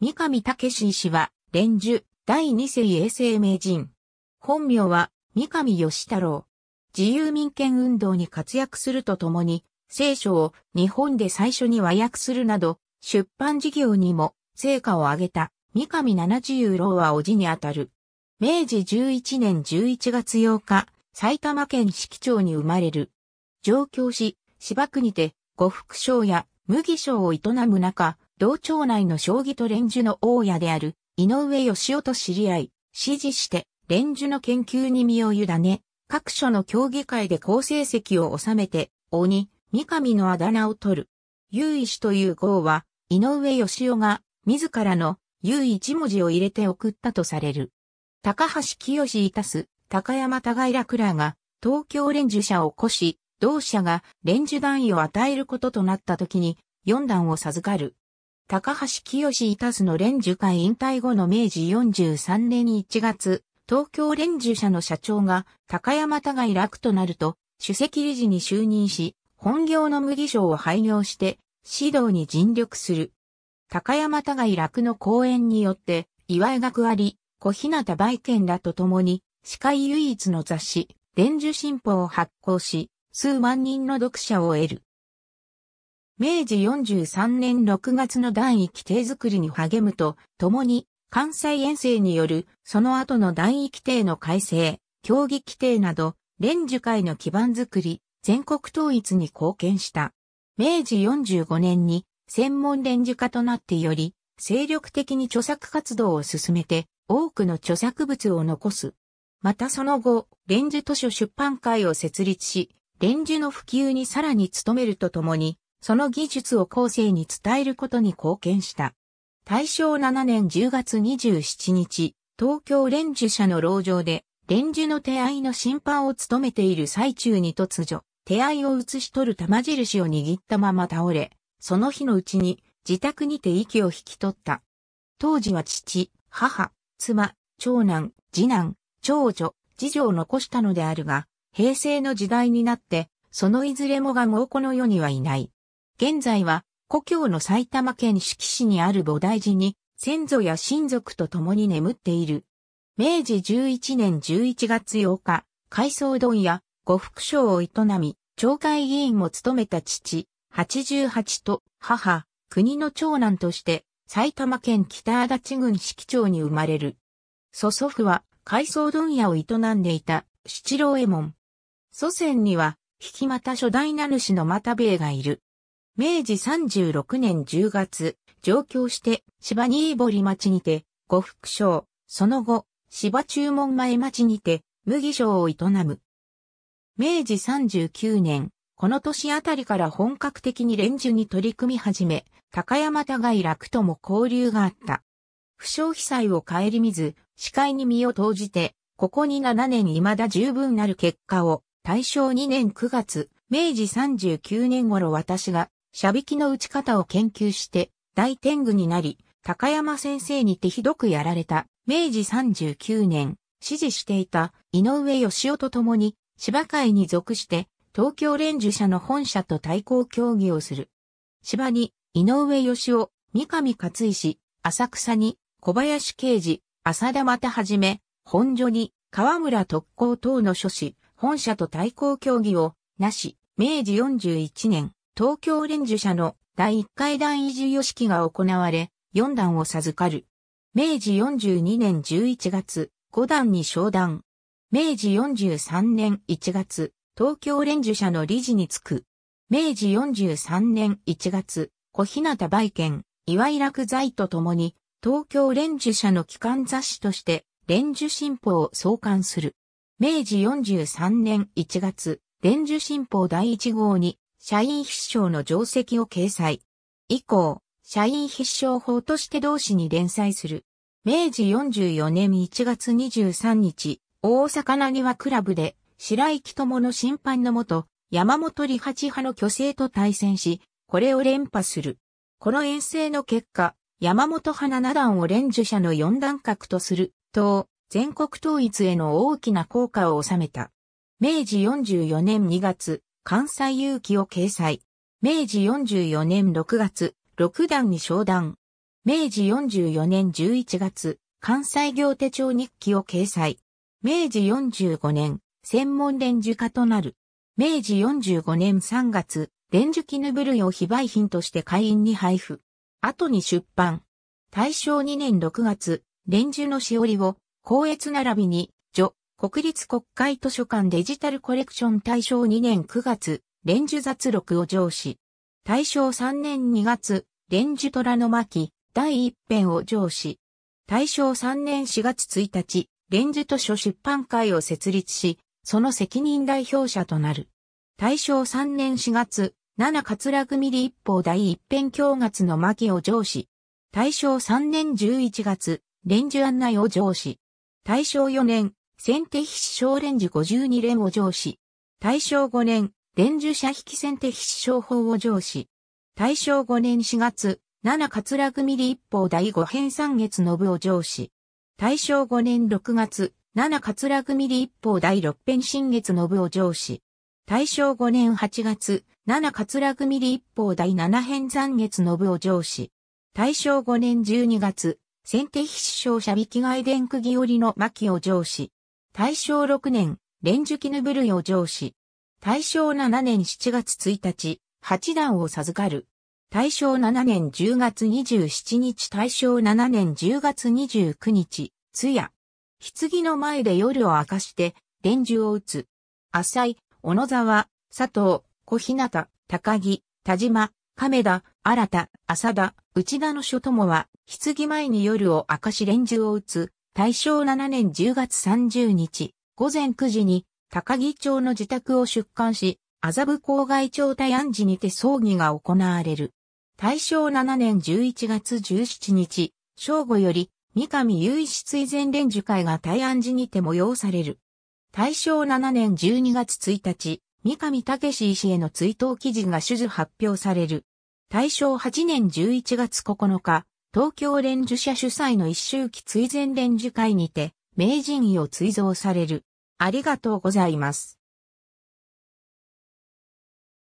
三上武史氏は、連樹、第二世衛生名人。本名は、三上義太郎。自由民権運動に活躍するとともに、聖書を日本で最初に和訳するなど、出版事業にも成果を上げた三上七十郎はおじにあたる。明治11年11月8日、埼玉県四季町に生まれる。上京し、芝区にて呉服商や麦商を営む中、同町内の将棋と連珠の大家である井上義夫と知り合い、指示して連珠の研究に身を委ね、各所の競技会で好成績を収めて、鬼、三上のあだ名を取る。優一という号は、井上義夫が自らの優一文字を入れて送ったとされる。高橋清いたす、高山高い楽らが、東京連珠社を起こし、同社が連珠団位を与えることとなった時に、四段を授かる。高橋清いたの連樹会引退後の明治43年1月、東京連樹社の社長が高山互い楽となると、主席理事に就任し、本業の麦商を廃業して指導に尽力する。高山互い楽の講演によって、岩井学あり、小日向売県らと共に、司会唯一の雑誌、連樹新報を発行し、数万人の読者を得る。明治43年6月の第一定づ作りに励むと、共に関西遠征によるその後の第一規定の改正、競技規定など、連ジ会の基盤づくり、全国統一に貢献した。明治45年に専門連ジ化となってより、精力的に著作活動を進めて、多くの著作物を残す。またその後、連ジ図書出版会を設立し、連ジの普及にさらに努めるとともに、その技術を後世に伝えることに貢献した。大正7年10月27日、東京連樹社の牢場で、連樹の手合いの審判を務めている最中に突如、手合いを写し取る玉印を握ったまま倒れ、その日のうちに自宅にて息を引き取った。当時は父、母、妻、長男、次男、長女、次女を残したのであるが、平成の時代になって、そのいずれもが猛虎の世にはいない。現在は故郷の埼玉県四季市にある菩提寺に先祖や親族と共に眠っている。明治11年11月8日、海藻丼や呉服商を営み、町会議員も務めた父、88と母、国の長男として埼玉県北足立郡四季町に生まれる。祖祖父は海藻問屋を営んでいた七郎衛門。祖先には、引きた初代名主の又兵衛がいる。明治36年10月、上京して、芝新堀町にて、呉服商、その後、芝注文前町にて、麦商を営む。明治39年、この年あたりから本格的に連樹に取り組み始め、高山田外楽とも交流があった。不祥被災を顧みず、視界に身を投じて、ここに7年未だ十分なる結果を、大正2年9月、明治39年頃私が射引の打ち方を研究して大天狗になり、高山先生に手ひどくやられた明治39年、支持していた井上義雄と共に芝会に属して東京連樹社の本社と対抗協議をする。芝に井上義雄、三上勝石、浅草に小林刑事、浅田又はじめ、本所に河村特攻等の諸子、本社と対抗協議を、なし、明治41年、東京連樹社の第1回段維持予式が行われ、4段を授かる。明治42年11月、5段に昇段。明治43年1月、東京連樹社の理事に就く。明治43年1月、小日向売券、岩井楽財とともに、東京連樹社の機関雑誌として、連樹新報を創刊する。明治43年1月、連樹新報第1号に、社員必勝の定石を掲載。以降、社員必勝法として同士に連載する。明治44年1月23日、大阪なにわクラブで、白井友の審判のもと、山本理八派の巨星と対戦し、これを連覇する。この遠征の結果、山本派七段を連受者の四段格とする、と、全国統一への大きな効果を収めた。明治44年2月、関西有機を掲載。明治44年6月、六段に昇段。明治44年11月、関西行手帳日記を掲載。明治45年、専門連受家となる。明治45年3月、連受絹部類を非売品として会員に配布。後に出版。大正2年6月、連受のしおりを、光越並びに、国立国会図書館デジタルコレクション大賞2年9月、連ン雑録を上司。大賞3年2月、連ン虎の巻、第一編を上司。大賞3年4月1日、連ン図書出版会を設立し、その責任代表者となる。大賞3年4月、七桂組一法第一編教月の巻を上司。大賞3年11月、連ン案内を上司。大賞4年、先手筆小連樹52連を上司。大正5年、連樹社引先手必勝法を上司。大正5年4月、七桂組立法第5編3月信を上司。大正5年6月、七桂組立法第6編新月信を上司。大正5年8月、七桂組立法第7編3月信を上司。大正5年12月、先手必勝者引き外伝釘織の巻を上司。大正6年、連樹絹ぶるよ上司。大正7年7月1日、八段を授かる。大正7年10月27日、大正7年10月29日、通夜。棺の前で夜を明かして、連樹を打つ。浅井、小野沢、佐藤、小日向、高木、田島、亀田、新田、浅田、内田の諸友は、棺前に夜を明かし連樹を打つ、大正7年10月30日、午前9時に、高木町の自宅を出館し、麻布郊外町大安寺にて葬儀が行われる。大正7年11月17日、正午より、三上雄一追善連樹会が大安寺にて催される。大正7年12月1日、三上武医師への追悼記事が主事発表される。大正8年11月9日、東京連樹社主催の一周期追善連樹会にて、名人位を追贈される。ありがとうございます。